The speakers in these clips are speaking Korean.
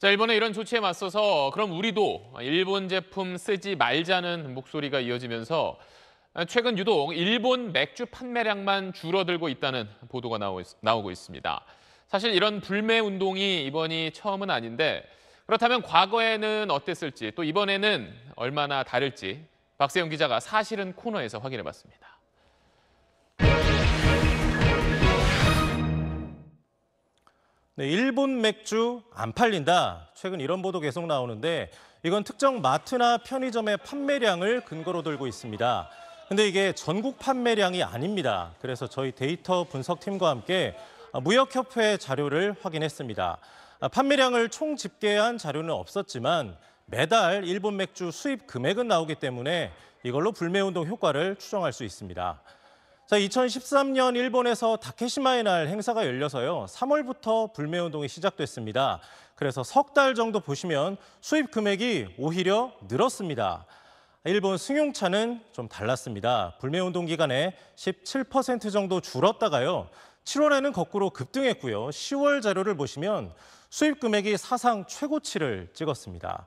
자, 일본의 이런 조치에 맞서서 그럼 우리도 일본 제품 쓰지 말자는 목소리가 이어지면서 최근 유독 일본 맥주 판매량만 줄어들고 있다는 보도가 나오고 있습니다. 사실 이런 불매 운동이 이번이 처음은 아닌데 그렇다면 과거에는 어땠을지 또 이번에는 얼마나 다를지 박세영 기자가 사실은 코너에서 확인해 봤습니다. 네, 일본 맥주 안 팔린다. 최근 이런 보도 계속 나오는데 이건 특정 마트나 편의점의 판매량을 근거로 들고 있습니다. 근데 이게 전국 판매량이 아닙니다. 그래서 저희 데이터 분석팀과 함께 무역협회 자료를 확인했습니다. 아, 판매량을 총 집계한 자료는 없었지만 매달 일본 맥주 수입 금액은 나오기 때문에 이걸로 불매운동 효과를 추정할 수 있습니다. 자, 2013년 일본에서 다케시마의 날 행사가 열려서요. 3월부터 불매운동이 시작됐습니다. 그래서 석 달 정도 보시면 수입 금액이 오히려 늘었습니다. 일본 승용차는 좀 달랐습니다. 불매운동 기간에 17% 정도 줄었다가요. 7월에는 거꾸로 급등했고요. 10월 자료를 보시면 수입 금액이 사상 최고치를 찍었습니다.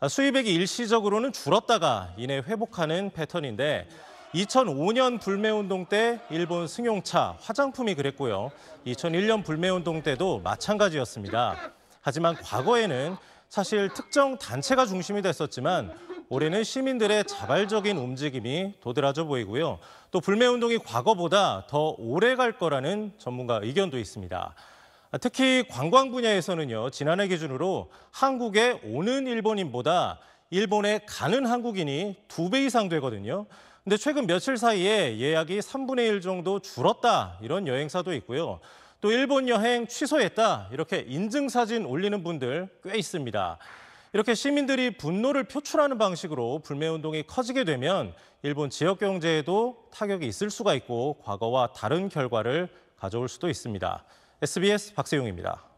아, 수입액이 일시적으로는 줄었다가 이내 회복하는 패턴인데 2005년 불매운동 때 일본 승용차, 화장품이 그랬고요. 2001년 불매운동 때도 마찬가지였습니다. 하지만 과거에는 사실 특정 단체가 중심이 됐었지만 올해는 시민들의 자발적인 움직임이 도드라져 보이고요. 또 불매운동이 과거보다 더 오래 갈 거라는 전문가 의견도 있습니다. 특히 관광 분야에서는요, 지난해 기준으로 한국에 오는 일본인보다 일본에 가는 한국인이 두 배 이상 되거든요. 근데 최근 며칠 사이에 예약이 3분의 1 정도 줄었다 이런 여행사도 있고요. 또 일본 여행 취소했다 이렇게 인증사진 올리는 분들 꽤 있습니다. 이렇게 시민들이 분노를 표출하는 방식으로 불매운동이 커지게 되면 일본 지역 경제에도 타격이 있을 수가 있고 과거와 다른 결과를 가져올 수도 있습니다. SBS 박세용입니다.